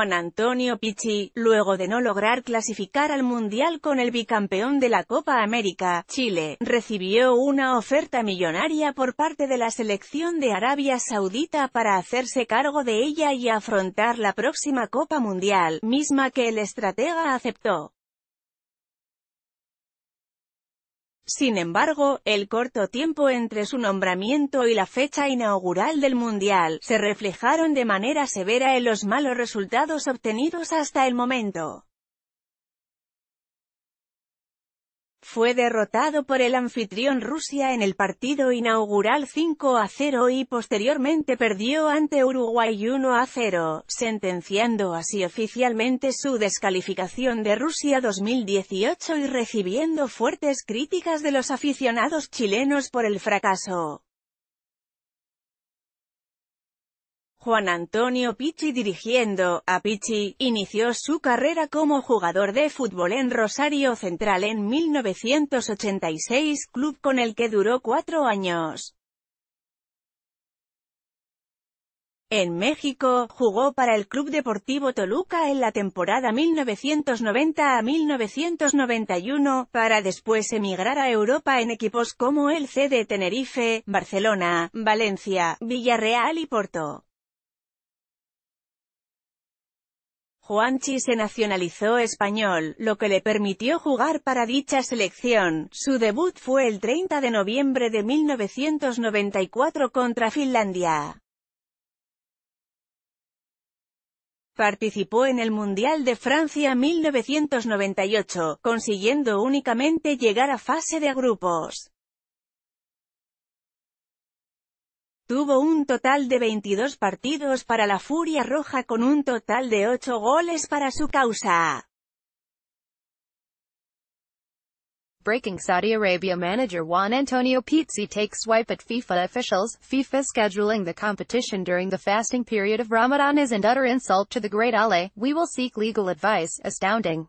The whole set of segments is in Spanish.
Juan Antonio Pichi, luego de no lograr clasificar al Mundial con el bicampeón de la Copa América, Chile, recibió una oferta millonaria por parte de la selección de Arabia Saudita para hacerse cargo de ella y afrontar la próxima Copa Mundial, misma que el estratega aceptó. Sin embargo, el corto tiempo entre su nombramiento y la fecha inaugural del Mundial, se reflejaron de manera severa en los malos resultados obtenidos hasta el momento. Fue derrotado por el anfitrión Rusia en el partido inaugural 5 a 0 y posteriormente perdió ante Uruguay 1 a 0, sentenciando así oficialmente su descalificación de Rusia 2018 y recibiendo fuertes críticas de los aficionados chilenos por el fracaso. Juan Antonio Pichi dirigiendo a Pichi, inició su carrera como jugador de fútbol en Rosario Central en 1986, club con el que duró cuatro años. En México, jugó para el Club Deportivo Toluca en la temporada 1990 a 1991, para después emigrar a Europa en equipos como el C de Tenerife, Barcelona, Valencia, Villarreal y Porto. Juanchi se nacionalizó español, lo que le permitió jugar para dicha selección. Su debut fue el 30 de noviembre de 1994 contra Finlandia. Participó en el Mundial de Francia 1998, consiguiendo únicamente llegar a fase de grupos. Tuvo un total de 22 partidos para la Furia Roja con un total de 8 goles para su causa. Breaking Saudi Arabia manager Juan Antonio Pizzi takes swipe at FIFA officials, FIFA scheduling the competition during the fasting period of Ramadan is an utter insult to the great Allah, we will seek legal advice, astounding.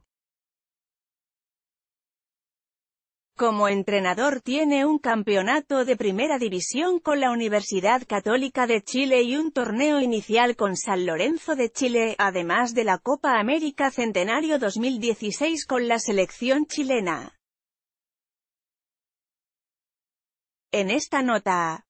Como entrenador tiene un campeonato de primera división con la Universidad Católica de Chile y un torneo inicial con San Lorenzo de Chile, además de la Copa América Centenario 2016 con la selección chilena. En esta nota